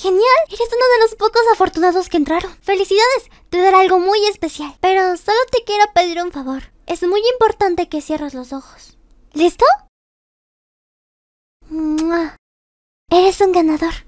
¡Genial! Eres uno de los pocos afortunados que entraron. ¡Felicidades! Te dará algo muy especial. Pero solo te quiero pedir un favor. Es muy importante que cierres los ojos. ¿Listo? Eres un ganador.